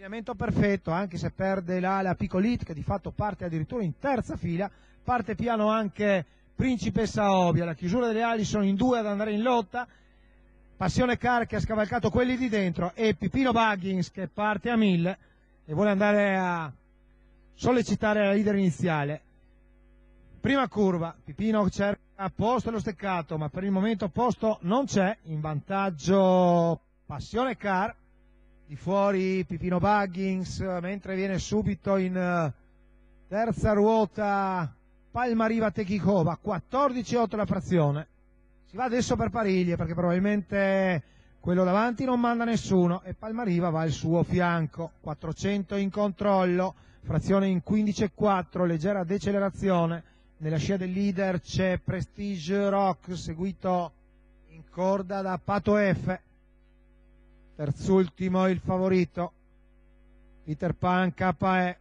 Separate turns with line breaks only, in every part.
Allineamento perfetto, anche se perde l'ala Piccolit, che di fatto parte addirittura in terza fila, parte piano anche Principessa Ovia, la chiusura delle ali sono in due ad andare in lotta, Passione Car che ha scavalcato quelli di dentro e Pipino Baggins che parte a mille e vuole andare a sollecitare la leader iniziale. Prima curva, Pipino cerca posto lo steccato, ma per il momento posto non c'è, in vantaggio Passione Car di fuori Pipino Buggins, mentre viene subito in eh, terza ruota Palmariva Techicova, 14-8 la frazione. Si va adesso per Pariglie perché probabilmente quello davanti non manda nessuno e Palmariva va al suo fianco, 400 in controllo, frazione in 15-4, leggera decelerazione. Nella scia del leader c'è Prestige Rock seguito in corda da Pato F terzultimo il favorito Peter Pan KE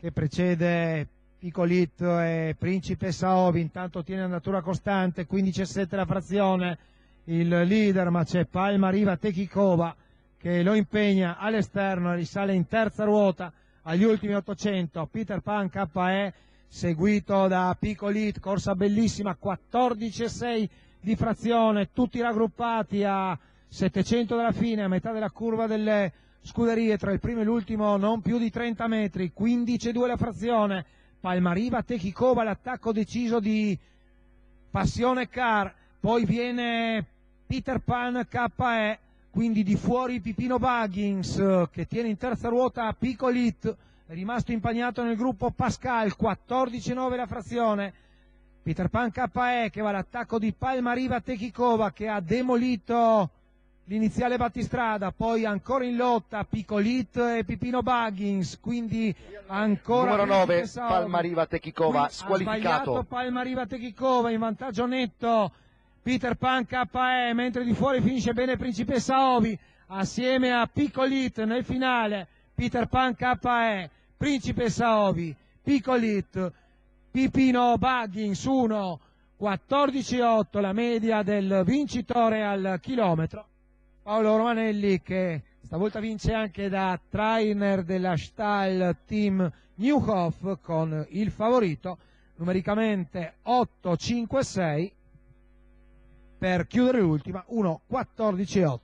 che precede Picolito e Principe Saovi intanto tiene andatura costante 15-7 la frazione il leader ma c'è Palma Riva Techicova che lo impegna all'esterno risale in terza ruota agli ultimi 800 Peter Pan KE seguito da Picolit corsa bellissima 14-6 di frazione tutti raggruppati a 700 dalla fine, a metà della curva delle scuderie, tra il primo e l'ultimo non più di 30 metri, 15,2 la frazione, Palmariva, Techicova, l'attacco deciso di Passione Car, poi viene Peter Pan KE, quindi di fuori Pipino Baggins che tiene in terza ruota Picolit, è rimasto impagnato nel gruppo Pascal, 14,9 la frazione, Peter Pan KE che va all'attacco di Palmariva Techicova che ha demolito l'iniziale battistrada, poi ancora in lotta Picolit e Pipino Baggins, quindi ancora numero 9 Palmariva Techicova squalificato. Palmariva Techicova in vantaggio netto. Peter Pan KE, mentre di fuori finisce bene Principessa Ovi assieme a Picolit nel finale. Peter Pan KE, Principessa Ovi, Picolit, Pipino Baggins 1 14-8 la media del vincitore al chilometro. Paolo Romanelli che stavolta vince anche da trainer della Stahl Team Newhoff con il favorito numericamente 8-5-6 per chiudere l'ultima 1-14-8.